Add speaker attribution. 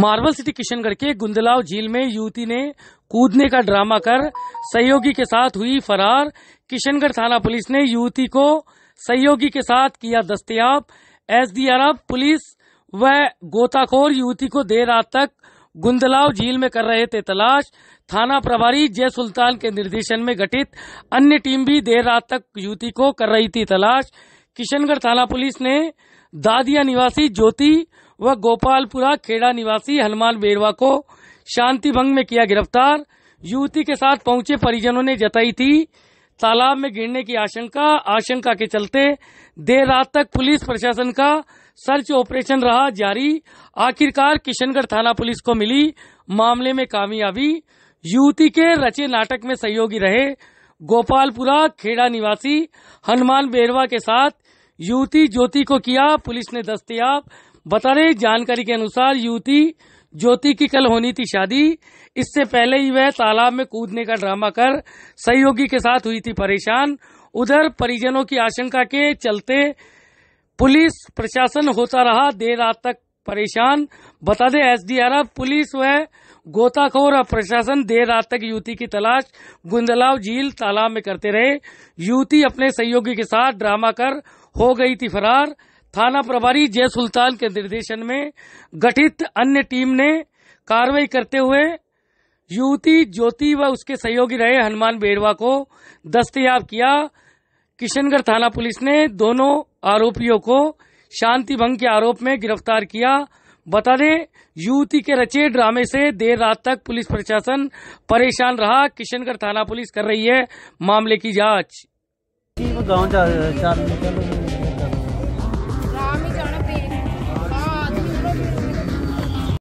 Speaker 1: marble city Kishangarh के गुंदलाव झील में युवती ने कूदने का ड्रामा कर सहयोगी के साथ हुई फरार किशनगढ़ थाना पुलिस ने युवती को सहयोगी के साथ किया दस्तियाब एसडीआरएफ पुलिस व गोताखोर युवती को देर रात तक गुंदलाव झील में कर रहे थे तलाश थाना प्रभारी जय सुल्तान के निर्देशन में गठित अन्य टीम भी देर रात तक युवती को कर रही थी तलाश किशनगढ़ थाना पुलिस ने दादिया निवासी ज्योति व गोपालपुरा खेड़ा निवासी हनुमान बेरवा को शांति भंग में किया गिरफ्तार युवती के साथ पहुंचे परिजनों ने जताई थी तालाब में गिरने की आशंका आशंका के चलते देर रात तक पुलिस प्रशासन का सर्च ऑपरेशन रहा जारी आखिरकार किशनगढ़ थाना पुलिस को मिली मामले में कामयाबी युवती के रचे नाटक में सहयोगी रहे गोपालपुरा खेड़ा निवासी हनुमान बेरवा के साथ युवती ज्योति को किया पुलिस ने दस्तियाब बता रहे जानकारी के अनुसार युवती ज्योति की कल होनी थी शादी इससे पहले ही वह तालाब में कूदने का ड्रामा कर सहयोगी के साथ हुई थी परेशान उधर परिजनों की आशंका के चलते पुलिस प्रशासन होता रहा देर रात तक परेशान बता दें एसडीआरएफ पुलिस व गोताखोर और प्रशासन देर रात तक युवती की तलाश गुंदलाव झील तालाब में करते रहे युवती अपने सहयोगी के साथ ड्रामा कर हो गई थी फरार थाना प्रभारी जय सुल्तान के निर्देशन में गठित अन्य टीम ने कार्रवाई करते हुए युवती ज्योति व उसके सहयोगी रहे हनुमान बेड़वा को दस्तयाब किया किशनगढ़ थाना पुलिस ने दोनों आरोपियों को शांति भंग के आरोप में गिरफ्तार किया बता दें युवती के रचे ड्रामे से देर रात तक पुलिस प्रशासन परेशान रहा किशनगढ़ थाना पुलिस कर रही है मामले की जांच गांव